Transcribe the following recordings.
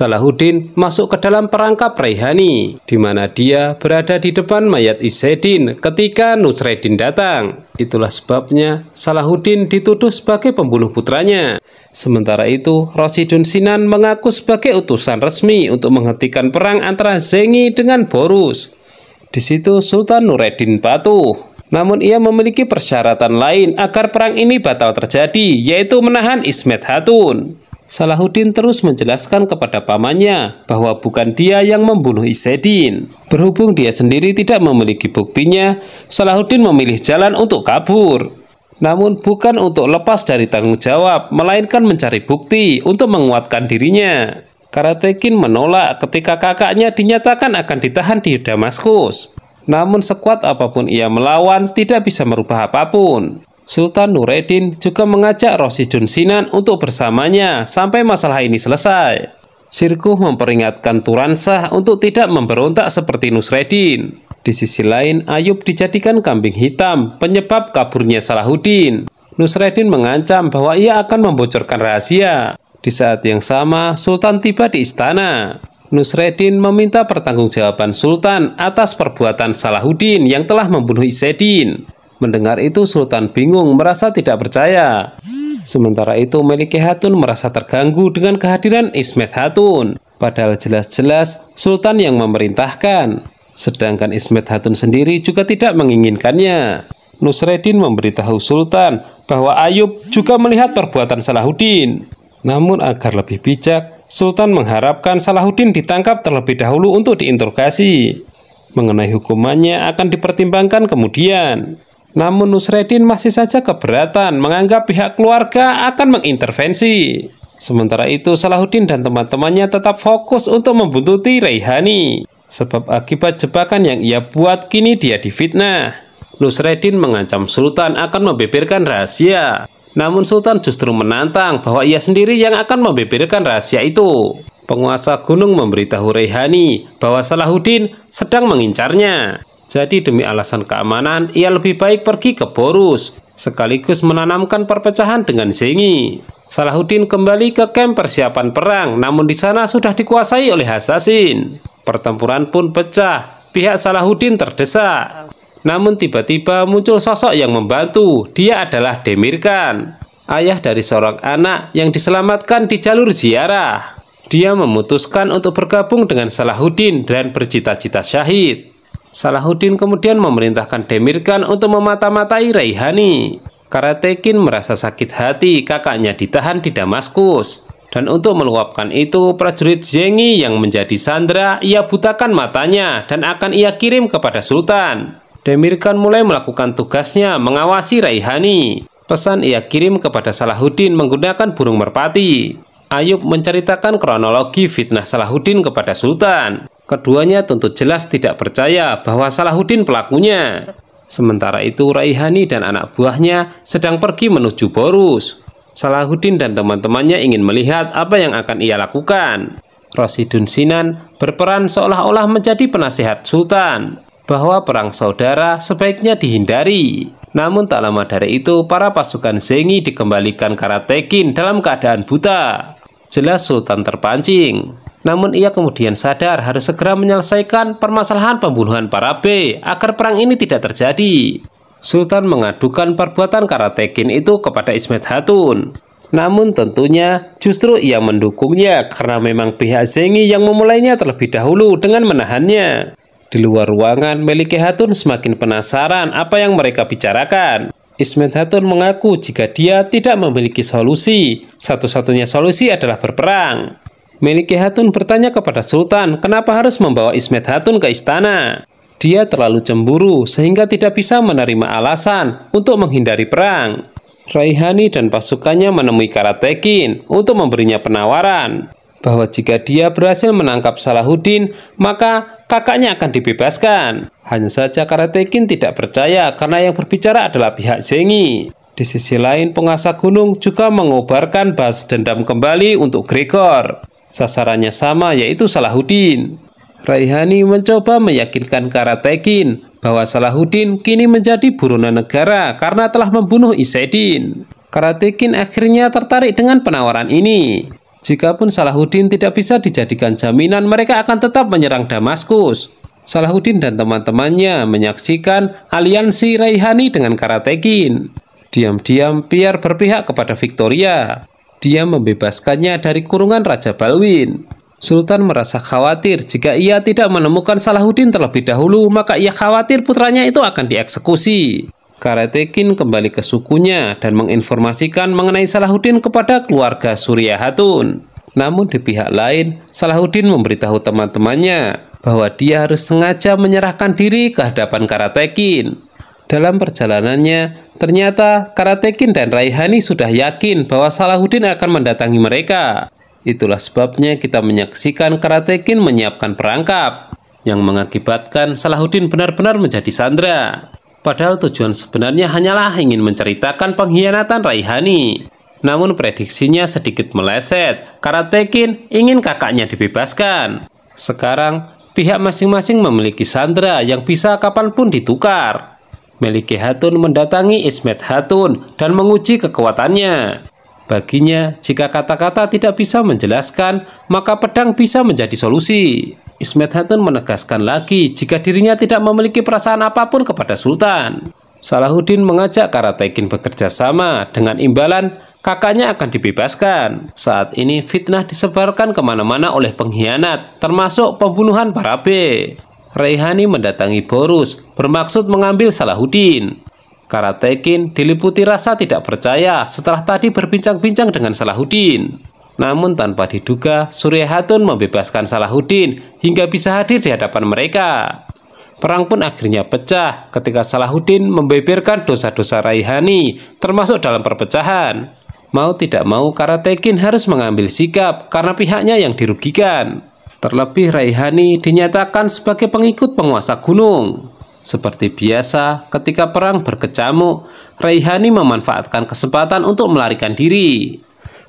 Salahuddin masuk ke dalam perangkap Raihani, di mana dia berada di depan mayat Isedin ketika Nusreddin datang. Itulah sebabnya Salahuddin dituduh sebagai pembunuh putranya. Sementara itu, Rosidun Sinan mengaku sebagai utusan resmi untuk menghentikan perang antara Zengi dengan Borus. Di situ Sultan Nureddin patuh. Namun ia memiliki persyaratan lain agar perang ini batal terjadi, yaitu menahan Ismet Hatun. Salahuddin terus menjelaskan kepada pamannya bahwa bukan dia yang membunuh Isedin. Berhubung dia sendiri tidak memiliki buktinya, Salahuddin memilih jalan untuk kabur. Namun bukan untuk lepas dari tanggung jawab, melainkan mencari bukti untuk menguatkan dirinya. Karatekin menolak ketika kakaknya dinyatakan akan ditahan di Damaskus. Namun sekuat apapun ia melawan, tidak bisa merubah apapun. Sultan Nureddin juga mengajak Rosidun Sinan untuk bersamanya sampai masalah ini selesai. Sirkuh memperingatkan Turansah untuk tidak memberontak seperti Nusreddin. Di sisi lain, Ayub dijadikan kambing hitam penyebab kaburnya Salahuddin. Nusreddin mengancam bahwa ia akan membocorkan rahasia. Di saat yang sama, Sultan tiba di istana. Nusreddin meminta pertanggungjawaban Sultan atas perbuatan Salahuddin yang telah membunuh Isedin. Mendengar itu Sultan bingung merasa tidak percaya. Sementara itu Melike Hatun merasa terganggu dengan kehadiran Ismet Hatun. Padahal jelas-jelas Sultan yang memerintahkan. Sedangkan Ismet Hatun sendiri juga tidak menginginkannya. Nusreddin memberitahu Sultan bahwa Ayub juga melihat perbuatan Salahuddin. Namun agar lebih bijak, Sultan mengharapkan Salahuddin ditangkap terlebih dahulu untuk diinterogasi. Mengenai hukumannya akan dipertimbangkan kemudian. Namun Nusredin masih saja keberatan menganggap pihak keluarga akan mengintervensi. Sementara itu Salahuddin dan teman-temannya tetap fokus untuk membuntuti Raihani, Sebab akibat jebakan yang ia buat kini dia difitnah. Nusredin mengancam Sultan akan membeberkan rahasia. Namun Sultan justru menantang bahwa ia sendiri yang akan membeberkan rahasia itu. Penguasa gunung memberitahu Reihani bahwa Salahuddin sedang mengincarnya. Jadi demi alasan keamanan, ia lebih baik pergi ke Borus, sekaligus menanamkan perpecahan dengan Zengi. Salahuddin kembali ke kamp persiapan perang, namun di sana sudah dikuasai oleh Hasasin. Pertempuran pun pecah, pihak Salahuddin terdesak. Namun tiba-tiba muncul sosok yang membantu, dia adalah Demirkan, ayah dari seorang anak yang diselamatkan di jalur ziarah. Dia memutuskan untuk bergabung dengan Salahuddin dan bercita-cita syahid. Salahuddin kemudian memerintahkan Demirkan untuk memata-matai Raihani. Karatekin merasa sakit hati kakaknya ditahan di Damaskus. Dan untuk meluapkan itu, prajurit Zengi yang menjadi sandra, ia butakan matanya dan akan ia kirim kepada Sultan. Demirkan mulai melakukan tugasnya mengawasi Raihani. Pesan ia kirim kepada Salahuddin menggunakan burung merpati. Ayub menceritakan kronologi fitnah Salahuddin kepada Sultan. Keduanya tentu jelas tidak percaya bahwa Salahuddin pelakunya. Sementara itu Raihani dan anak buahnya sedang pergi menuju Borus. Salahuddin dan teman-temannya ingin melihat apa yang akan ia lakukan. Rosidun Sinan berperan seolah-olah menjadi penasehat Sultan bahwa perang saudara sebaiknya dihindari. Namun tak lama dari itu, para pasukan Zengi dikembalikan Karatekin dalam keadaan buta. Jelas Sultan terpancing. Namun ia kemudian sadar harus segera menyelesaikan permasalahan pembunuhan para B agar perang ini tidak terjadi. Sultan mengadukan perbuatan Karatekin itu kepada Ismet Hatun. Namun tentunya justru ia mendukungnya karena memang pihak Zengi yang memulainya terlebih dahulu dengan menahannya. Di luar ruangan, Melike Hatun semakin penasaran apa yang mereka bicarakan. Ismet Hatun mengaku jika dia tidak memiliki solusi. Satu-satunya solusi adalah berperang. Melike Hatun bertanya kepada Sultan, kenapa harus membawa Ismet Hatun ke istana? Dia terlalu cemburu sehingga tidak bisa menerima alasan untuk menghindari perang. Raihani dan pasukannya menemui Karatekin untuk memberinya penawaran bahwa jika dia berhasil menangkap Salahuddin, maka kakaknya akan dibebaskan. Hanya saja Karatekin tidak percaya karena yang berbicara adalah pihak Zengi. Di sisi lain, pengasah gunung juga mengobarkan bas dendam kembali untuk Gregor. Sasarannya sama yaitu Salahuddin. Raihani mencoba meyakinkan Karatekin bahwa Salahuddin kini menjadi buronan negara karena telah membunuh Isedin. Karatekin akhirnya tertarik dengan penawaran ini. Jikapun Salahuddin tidak bisa dijadikan jaminan, mereka akan tetap menyerang Damaskus. Salahuddin dan teman-temannya menyaksikan aliansi Raihani dengan Karatekin. Diam-diam Pierre berpihak kepada Victoria dia membebaskannya dari kurungan Raja Balwin. Sultan merasa khawatir jika ia tidak menemukan Salahuddin terlebih dahulu, maka ia khawatir putranya itu akan dieksekusi. Karatekin kembali ke sukunya dan menginformasikan mengenai Salahuddin kepada keluarga Surya Hatun. Namun di pihak lain, Salahuddin memberitahu teman-temannya bahwa dia harus sengaja menyerahkan diri ke hadapan Karatekin. Dalam perjalanannya, ternyata Karatekin dan Raihani sudah yakin bahwa Salahuddin akan mendatangi mereka. Itulah sebabnya kita menyaksikan Karatekin menyiapkan perangkap yang mengakibatkan Salahuddin benar-benar menjadi Sandra. Padahal tujuan sebenarnya hanyalah ingin menceritakan pengkhianatan Raihani. Namun prediksinya sedikit meleset. Karatekin ingin kakaknya dibebaskan. Sekarang, pihak masing-masing memiliki Sandra yang bisa kapanpun ditukar. Meliki Hatun mendatangi Ismet Hatun dan menguji kekuatannya. Baginya, jika kata-kata tidak bisa menjelaskan, maka pedang bisa menjadi solusi. Ismet Hatun menegaskan lagi jika dirinya tidak memiliki perasaan apapun kepada Sultan. Salahuddin mengajak Karatekin bekerja sama dengan imbalan kakaknya akan dibebaskan. Saat ini fitnah disebarkan kemana-mana oleh pengkhianat, termasuk pembunuhan para B. Reihani mendatangi Borus bermaksud mengambil Salahuddin. Karatekin diliputi rasa tidak percaya setelah tadi berbincang-bincang dengan Salahuddin. Namun tanpa diduga, Surya Hatun membebaskan Salahuddin hingga bisa hadir di hadapan mereka. Perang pun akhirnya pecah ketika Salahuddin membeberkan dosa-dosa Raihani, termasuk dalam perpecahan. Mau tidak mau, Karatekin harus mengambil sikap karena pihaknya yang dirugikan. Terlebih Raihani dinyatakan sebagai pengikut penguasa gunung. Seperti biasa, ketika perang berkecamuk, Raihani memanfaatkan kesempatan untuk melarikan diri.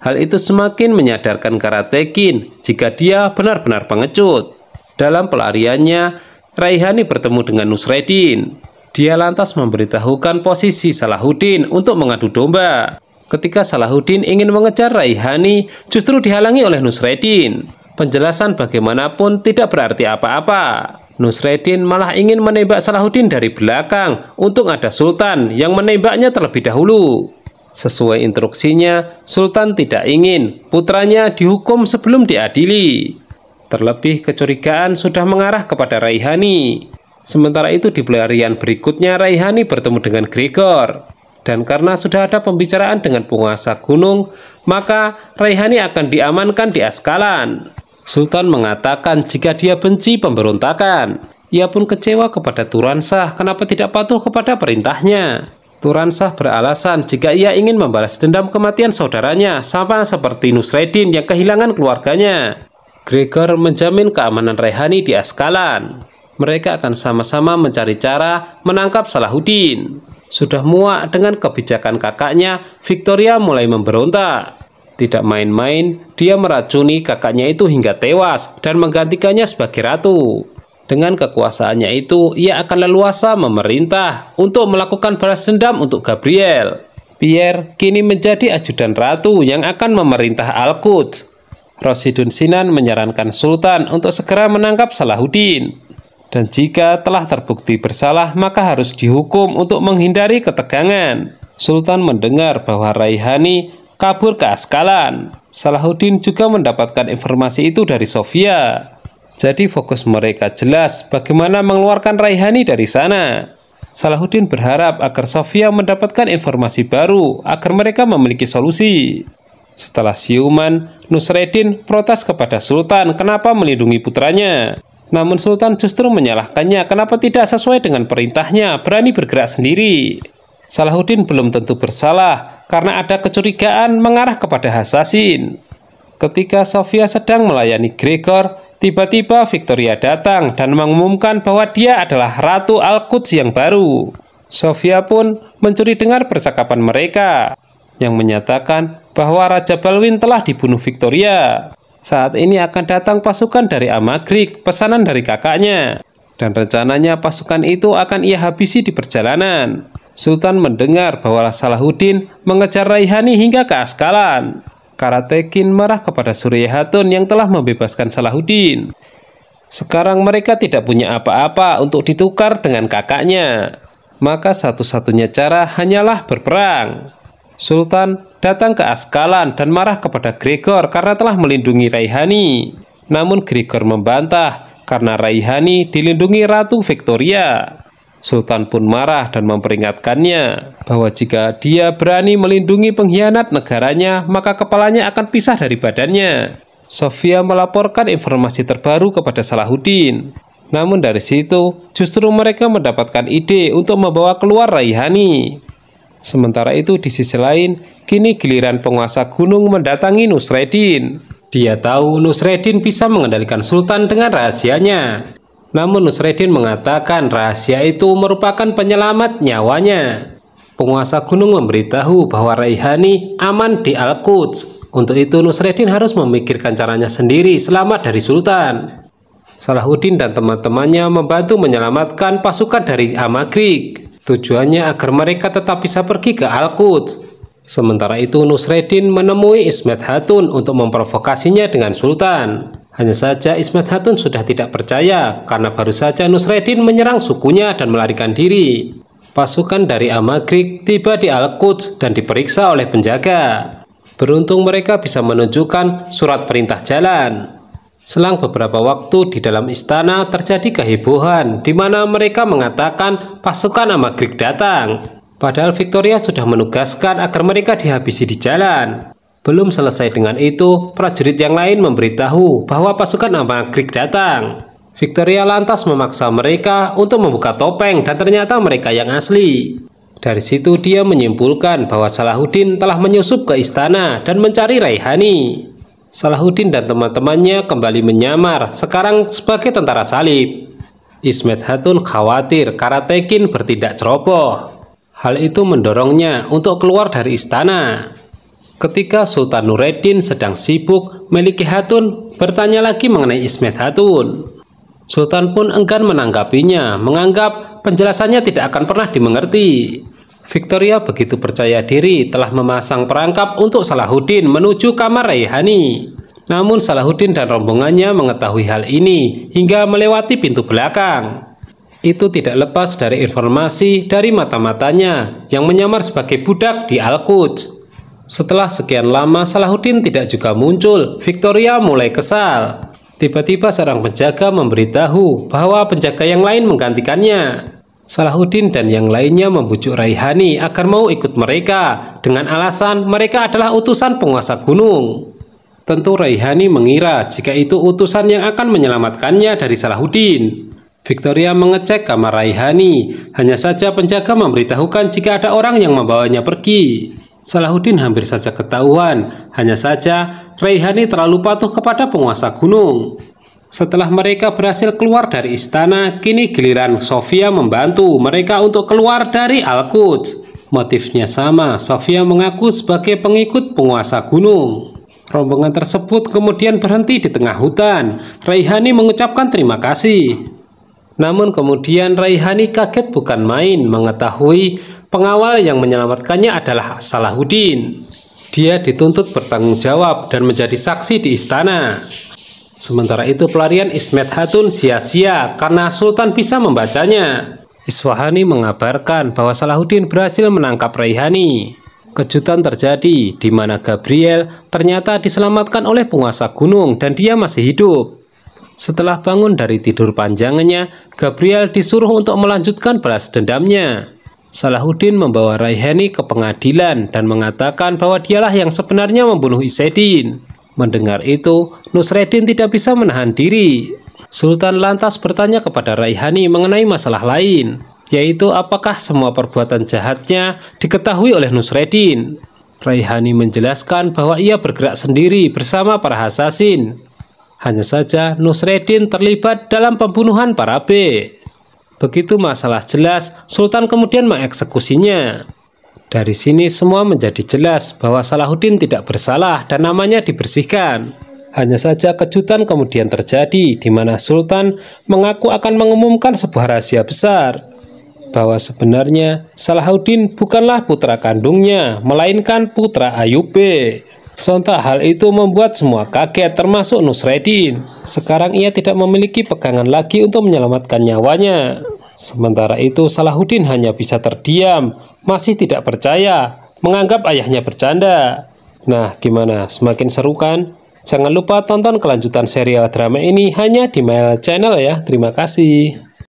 Hal itu semakin menyadarkan Karatekin jika dia benar-benar pengecut. Dalam pelariannya, Raihani bertemu dengan Nusreddin. Dia lantas memberitahukan posisi Salahuddin untuk mengadu domba. Ketika Salahuddin ingin mengejar Raihani, justru dihalangi oleh Nusreddin. Penjelasan bagaimanapun tidak berarti apa-apa. Nusreddin malah ingin menembak Salahuddin dari belakang. untuk ada Sultan yang menembaknya terlebih dahulu. Sesuai instruksinya, Sultan tidak ingin putranya dihukum sebelum diadili. Terlebih kecurigaan sudah mengarah kepada Raihani. Sementara itu di pelarian berikutnya Raihani bertemu dengan Gregor. Dan karena sudah ada pembicaraan dengan penguasa gunung, maka Raihani akan diamankan di Askalan. Sultan mengatakan jika dia benci pemberontakan. Ia pun kecewa kepada Turansah kenapa tidak patuh kepada perintahnya. Turansah beralasan jika ia ingin membalas dendam kematian saudaranya sama seperti Nusreddin yang kehilangan keluarganya. Gregor menjamin keamanan Raihani di Askalan. Mereka akan sama-sama mencari cara menangkap Salahuddin. Sudah muak dengan kebijakan kakaknya, Victoria mulai memberontak. Tidak main-main, dia meracuni kakaknya itu hingga tewas dan menggantikannya sebagai ratu. Dengan kekuasaannya itu, ia akan leluasa memerintah untuk melakukan balas dendam untuk Gabriel. Pierre kini menjadi ajudan ratu yang akan memerintah Al-Quds. Rosidun Sinan menyarankan Sultan untuk segera menangkap Salahuddin dan jika telah terbukti bersalah maka harus dihukum untuk menghindari ketegangan. Sultan mendengar bahwa Raihani kabur ke Askalan. Salahuddin juga mendapatkan informasi itu dari Sofia. Jadi fokus mereka jelas bagaimana mengeluarkan Raihani dari sana. Salahuddin berharap agar Sofia mendapatkan informasi baru agar mereka memiliki solusi. Setelah siuman, Nusreddin protes kepada Sultan kenapa melindungi putranya. Namun Sultan justru menyalahkannya, kenapa tidak sesuai dengan perintahnya, berani bergerak sendiri. Salahuddin belum tentu bersalah, karena ada kecurigaan mengarah kepada Hasasin. Ketika Sofia sedang melayani Gregor, tiba-tiba Victoria datang dan mengumumkan bahwa dia adalah Ratu Al-Quds yang baru. Sofia pun mencuri dengar percakapan mereka, yang menyatakan bahwa Raja Balwin telah dibunuh Victoria. Saat ini akan datang pasukan dari Amagrik, pesanan dari kakaknya. Dan rencananya pasukan itu akan ia habisi di perjalanan. Sultan mendengar bahwa Salahuddin mengejar Raihani hingga ke Askalan. Karatekin marah kepada Surya Hatun yang telah membebaskan Salahuddin. Sekarang mereka tidak punya apa-apa untuk ditukar dengan kakaknya. Maka satu-satunya cara hanyalah berperang. Sultan datang ke Askalan dan marah kepada Gregor karena telah melindungi Raihani. Namun Gregor membantah karena Raihani dilindungi Ratu Victoria. Sultan pun marah dan memperingatkannya bahwa jika dia berani melindungi pengkhianat negaranya, maka kepalanya akan pisah dari badannya. Sofia melaporkan informasi terbaru kepada Salahuddin. Namun dari situ, justru mereka mendapatkan ide untuk membawa keluar Raihani. Sementara itu di sisi lain, kini giliran penguasa gunung mendatangi Nusreddin. Dia tahu Nusreddin bisa mengendalikan sultan dengan rahasianya. Namun Nusreddin mengatakan rahasia itu merupakan penyelamat nyawanya. Penguasa gunung memberitahu bahwa Raihani aman di Al-Quds. Untuk itu Nusreddin harus memikirkan caranya sendiri selamat dari sultan. Salahuddin dan teman-temannya membantu menyelamatkan pasukan dari Amagrik. Tujuannya agar mereka tetap bisa pergi ke Al-Quds. Sementara itu Nusreddin menemui Ismet Hatun untuk memprovokasinya dengan Sultan. Hanya saja Ismet Hatun sudah tidak percaya karena baru saja Nusreddin menyerang sukunya dan melarikan diri. Pasukan dari Amagrik tiba di Al-Quds dan diperiksa oleh penjaga. Beruntung mereka bisa menunjukkan surat perintah jalan. Selang beberapa waktu di dalam istana terjadi kehebohan di mana mereka mengatakan pasukan Amagrik datang. Padahal Victoria sudah menugaskan agar mereka dihabisi di jalan. Belum selesai dengan itu, prajurit yang lain memberitahu bahwa pasukan Amagrik datang. Victoria lantas memaksa mereka untuk membuka topeng dan ternyata mereka yang asli. Dari situ dia menyimpulkan bahwa Salahuddin telah menyusup ke istana dan mencari Raihani. Salahuddin dan teman-temannya kembali menyamar, sekarang sebagai tentara salib. Ismet Hatun khawatir Tekin bertindak ceroboh. Hal itu mendorongnya untuk keluar dari istana. Ketika Sultan Nureddin sedang sibuk, Meliki Hatun bertanya lagi mengenai Ismet Hatun. Sultan pun enggan menanggapinya, menganggap penjelasannya tidak akan pernah dimengerti. Victoria begitu percaya diri telah memasang perangkap untuk Salahuddin menuju kamar Raihani. Namun Salahuddin dan rombongannya mengetahui hal ini hingga melewati pintu belakang. Itu tidak lepas dari informasi dari mata-matanya yang menyamar sebagai budak di Al-Quds. Setelah sekian lama Salahuddin tidak juga muncul, Victoria mulai kesal. Tiba-tiba seorang penjaga memberitahu bahwa penjaga yang lain menggantikannya. Salahuddin dan yang lainnya membujuk Raihani agar mau ikut mereka dengan alasan mereka adalah utusan penguasa gunung. Tentu Raihani mengira jika itu utusan yang akan menyelamatkannya dari Salahuddin. Victoria mengecek kamar Raihani, hanya saja penjaga memberitahukan jika ada orang yang membawanya pergi. Salahuddin hampir saja ketahuan, hanya saja Raihani terlalu patuh kepada penguasa gunung. Setelah mereka berhasil keluar dari istana, kini giliran Sofia membantu mereka untuk keluar dari Al-Quds. Motifnya sama, Sofia mengaku sebagai pengikut penguasa gunung. Rombongan tersebut kemudian berhenti di tengah hutan. Raihani mengucapkan terima kasih. Namun kemudian Raihani kaget bukan main mengetahui pengawal yang menyelamatkannya adalah Salahuddin. Dia dituntut bertanggung jawab dan menjadi saksi di istana. Sementara itu pelarian Ismet Hatun sia-sia karena Sultan bisa membacanya. Iswahani mengabarkan bahwa Salahuddin berhasil menangkap Raihani. Kejutan terjadi di mana Gabriel ternyata diselamatkan oleh penguasa gunung dan dia masih hidup. Setelah bangun dari tidur panjangnya, Gabriel disuruh untuk melanjutkan balas dendamnya. Salahuddin membawa Raihani ke pengadilan dan mengatakan bahwa dialah yang sebenarnya membunuh Isedin. Mendengar itu, Nusreddin tidak bisa menahan diri. Sultan lantas bertanya kepada Raihani mengenai masalah lain, yaitu apakah semua perbuatan jahatnya diketahui oleh Nusreddin. Raihani menjelaskan bahwa ia bergerak sendiri bersama para hasasin. Hanya saja Nusreddin terlibat dalam pembunuhan para B. Begitu masalah jelas, Sultan kemudian mengeksekusinya. Dari sini semua menjadi jelas bahwa Salahuddin tidak bersalah dan namanya dibersihkan. Hanya saja kejutan kemudian terjadi di mana Sultan mengaku akan mengumumkan sebuah rahasia besar bahwa sebenarnya Salahuddin bukanlah putra kandungnya, melainkan putra Ayub Sontak hal itu membuat semua kaget termasuk Nusredin. Sekarang ia tidak memiliki pegangan lagi untuk menyelamatkan nyawanya. Sementara itu Salahuddin hanya bisa terdiam, masih tidak percaya, menganggap ayahnya bercanda. Nah, gimana? Semakin seru kan? Jangan lupa tonton kelanjutan serial drama ini hanya di My Channel ya. Terima kasih.